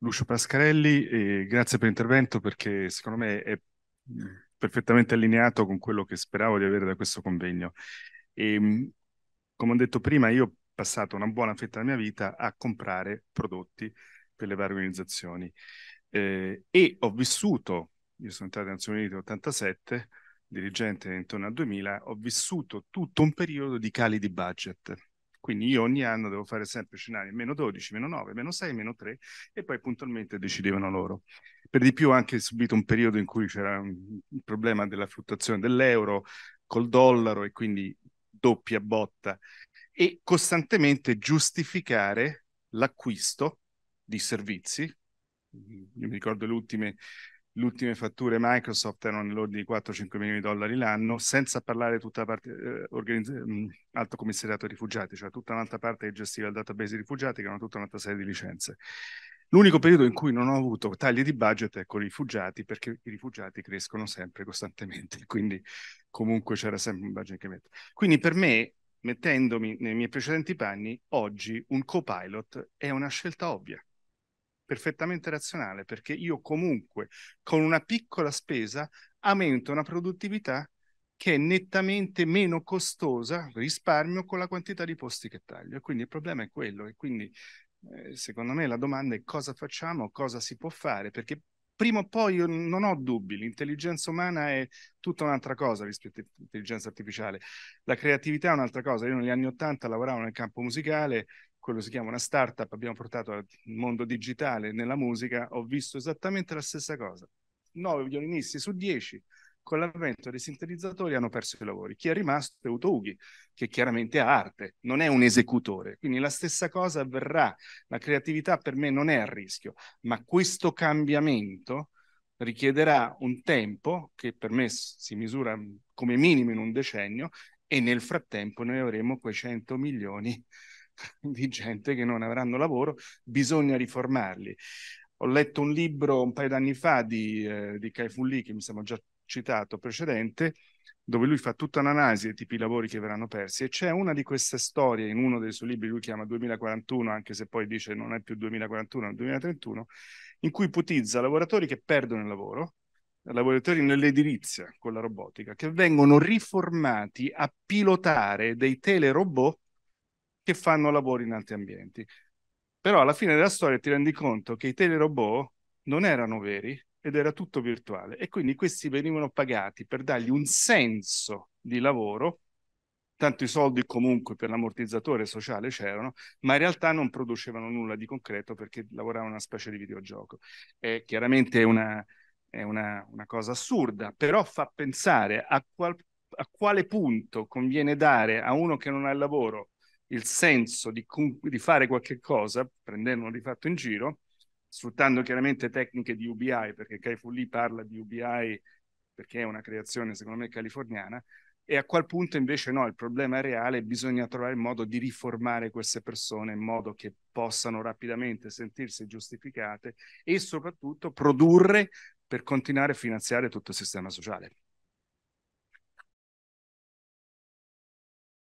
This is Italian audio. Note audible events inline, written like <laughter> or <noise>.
Lucio Pascarelli, grazie per l'intervento perché secondo me è mm, perfettamente allineato con quello che speravo di avere da questo convegno. E, ehm, come ho detto prima, io ho passato una buona fetta della mia vita a comprare prodotti per le varie organizzazioni eh, e ho vissuto, io sono entrato nelle Nazioni Unite 87, dirigente intorno al 2000, ho vissuto tutto un periodo di cali di budget quindi io ogni anno devo fare sempre scenari meno 12, meno 9, meno 6, meno 3 e poi puntualmente decidevano loro. Per di più anche subito un periodo in cui c'era un problema della fluttuazione dell'euro col dollaro e quindi doppia botta e costantemente giustificare l'acquisto di servizi. Io mi ricordo le ultime le ultime fatture Microsoft erano nell'ordine di 4-5 milioni di dollari l'anno, senza parlare tutta la parte eh, organizz- mm, alto commissariato ai rifugiati, cioè tutta un'altra parte che gestiva il database dei rifugiati, che erano tutta un'altra serie di licenze. L'unico periodo in cui non ho avuto tagli di budget è con i rifugiati, perché i rifugiati crescono sempre costantemente, <laughs> quindi comunque c'era sempre un budget che mette. Quindi per me, mettendomi nei miei precedenti panni, oggi un co-pilot è una scelta ovvia perfettamente razionale perché io comunque con una piccola spesa aumento una produttività che è nettamente meno costosa, risparmio con la quantità di posti che taglio. E quindi il problema è quello. E quindi eh, secondo me la domanda è cosa facciamo, cosa si può fare, perché prima o poi io non ho dubbi, l'intelligenza umana è tutta un'altra cosa rispetto all'intelligenza artificiale, la creatività è un'altra cosa, io negli anni Ottanta lavoravo nel campo musicale, quello si chiama una startup, abbiamo portato al mondo digitale nella musica, ho visto esattamente la stessa cosa. 9 violinisti su 10 con l'avvento dei sintetizzatori hanno perso i lavori. Chi è rimasto è Uto Utoghi, che chiaramente ha arte, non è un esecutore. Quindi la stessa cosa avverrà. La creatività per me non è a rischio, ma questo cambiamento richiederà un tempo che per me si misura come minimo in un decennio e nel frattempo noi avremo quei 100 milioni <laughs> di gente che non avranno lavoro, bisogna riformarli. Ho letto un libro un paio d'anni fa di, eh, di Kai Fun Lee, che mi siamo già citato precedente, dove lui fa tutta un'analisi dei tipi di lavori che verranno persi e c'è una di queste storie in uno dei suoi libri, lui chiama 2041, anche se poi dice non è più 2041, è 2031, in cui ipotizza lavoratori che perdono il lavoro, lavoratori nell'edilizia con la robotica, che vengono riformati a pilotare dei telerobot che fanno lavori in altri ambienti. Però alla fine della storia ti rendi conto che i telerobot non erano veri ed era tutto virtuale e quindi questi venivano pagati per dargli un senso di lavoro, tanto i soldi comunque per l'ammortizzatore sociale c'erano, ma in realtà non producevano nulla di concreto perché lavoravano una specie di videogioco. È chiaramente una, è una, una cosa assurda, però fa pensare a, qual, a quale punto conviene dare a uno che non ha il lavoro il senso di, di fare qualche cosa, prendendolo di fatto in giro, sfruttando chiaramente tecniche di UBI, perché Kai Fu Lee parla di UBI perché è una creazione secondo me californiana, e a qual punto invece no, il problema è reale, bisogna trovare il modo di riformare queste persone in modo che possano rapidamente sentirsi giustificate e soprattutto produrre per continuare a finanziare tutto il sistema sociale.